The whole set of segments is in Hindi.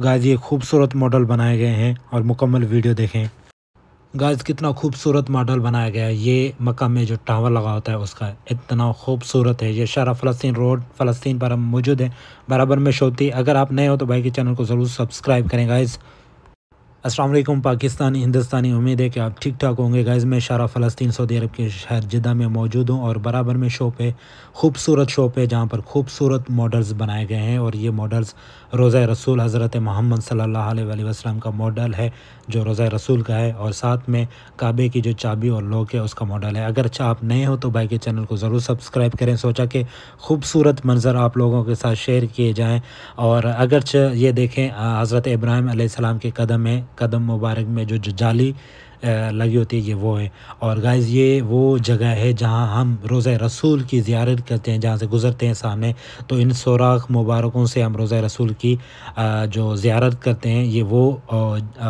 गाइस ये खूबसूरत मॉडल बनाए गए हैं और मुकम्मल वीडियो देखें गाइस कितना खूबसूरत मॉडल बनाया गया है ये मक्का में जो टावर लगा होता है उसका इतना खूबसूरत है ये शारा फ़लस्तीन रोड फ़लस्तीन पर हम मौजूद हैं बराबर में शोती अगर आप नए हो तो भाई के चैनल को ज़रूर सब्सक्राइब करें गाइज़ असलम पाकिस्तानी हिंदुस्तानी उम्मीद है कि आप ठीक ठाक होंगे गैज़ मैं शारा फ़लस्तीन सऊदी अरब के शहर जिदा में मौजूद हूँ और बराबर में शॉप है खूबसूरत शॉप है जहाँ पर खूबसूरत मॉडल्स बनाए गए हैं और ये मॉडल्स रोज़ा रसूल हज़रत महमद सल्ला वसलम का मॉडल है जो रोज़ा रसूल का है और साथ में काबे की जो चाबी और लोक है उसका मॉडल है अगर अच्छा आप नए हो तो भाई के चैनल को ज़रूर सब्सक्राइब करें सोचा कि खूबसूरत मंज़र आप लोगों के साथ शेयर किए जाएँ और अगरच ये देखें हज़रत इब्राहिम के कदम है कदम मुबारक में जो जाली लगी होती है ये वो है और गाइज़ ये वो जगह है जहाँ हम रोज़ रसूल की ज्यारत करते हैं जहाँ से गुज़रते हैं सामने तो इन सोराख मुबारकों से हम रोज़ रसूल की जो ज्यारत करते हैं ये वो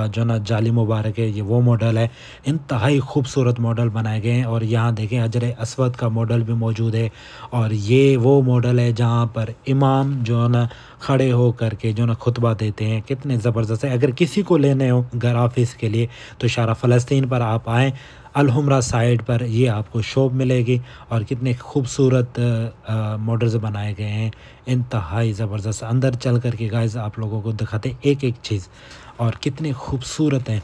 जो ना जाली मुबारक है ये वो मॉडल है इंतहाई खूबसूरत मॉडल बनाए गए हैं और यहाँ देखें हजर असवद का मॉडल भी मौजूद है और ये वो मॉडल है जहाँ पर इमाम जो ना खड़े हो करके जो ना खुतबा देते हैं कितने ज़बरदस्त है अगर किसी को लेने हो घर ऑफिस के लिए तो शारा फल फ़लस्तीन पर आप आएँ अलहमरा साइड पर ये आपको शॉप मिलेगी और कितने खूबसूरत मॉडल्स बनाए गए हैं इंतहाई ज़बरदस्त अंदर चल करके गाइज आप लोगों को दिखाते एक एक चीज़ और कितने खूबसूरत हैं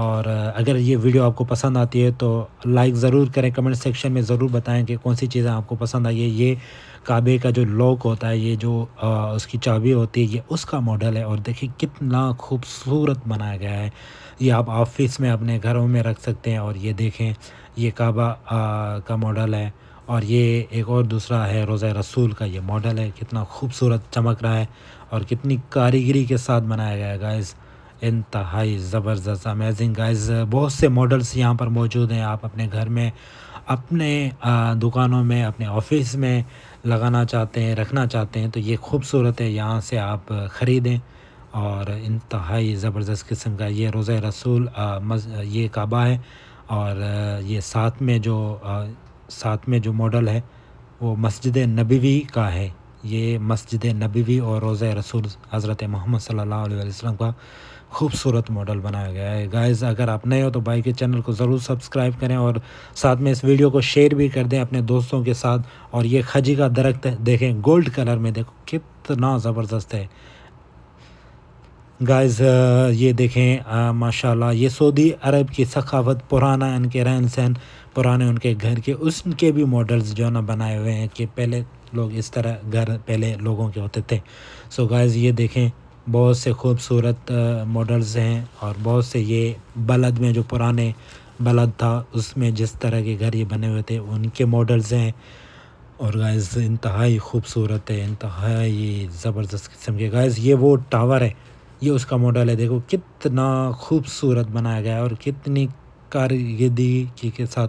और अगर ये वीडियो आपको पसंद आती है तो लाइक ज़रूर करें कमेंट सेक्शन में ज़रूर बताएं कि कौन सी चीज़ें आपको पसंद आई है ये काबे का जो लॉक होता है ये जो आ, उसकी चाबी होती है ये उसका मॉडल है और देखिए कितना खूबसूरत बनाया गया है ये आप ऑफिस में अपने घरों में रख सकते हैं और ये देखें ये काबा का मॉडल है और ये एक और दूसरा है रोज़ा रसूल का ये मॉडल है कितना खूबसूरत चमक रहा है और कितनी कारीगरी के साथ बनाया गया है गाइज़ इंतहाई ज़बरदस्त अमेजिंग गाइस बहुत से मॉडल्स यहाँ पर मौजूद हैं आप अपने घर में अपने दुकानों में अपने ऑफिस में लगाना चाहते हैं रखना चाहते हैं तो ये खूबसूरत है यहाँ से आप ख़रीदें और इंतहाई ज़बरदस्त किस्म का ये रोज़ रसूल ये काबा है और ये साथ में जो साथ में जो मॉडल है वो मस्जिद नबीवी का है ये मस्जिद नबीवी और रोज़ रसूल हज़रत मोहम्मद सल्लल्लाहु अलैहि वसल्लम का खूबसूरत मॉडल बनाया गया है गाइस अगर आप नए हो तो भाई के चैनल को ज़रूर सब्सक्राइब करें और साथ में इस वीडियो को शेयर भी कर दें अपने दोस्तों के साथ और ये खजी का दरख्त देखें गोल्ड कलर में देखो कितना ज़बरदस्त है गाइस ये देखें माशाल्लाह ये सऊदी अरब की सखावत पुराना इनके रहन सहन पुराने उनके घर के उसके भी मॉडल्स जो है ना बनाए हुए हैं कि पहले लोग इस तरह घर पहले लोगों के होते थे सो so गाइस ये देखें बहुत से खूबसूरत मॉडल्स हैं और बहुत से ये बलद में जो पुराने बलद था उसमें जिस तरह के घर ये बने हुए थे उनके मॉडल्स हैं और गाइस इंतहाई खूबसूरत है इंतहाई ज़बरदस्त किस्म के गाइस ये वो टावर है ये उसका मॉडल है देखो कितना खूबसूरत बनाया गया है और कितनी कारदगी के साथ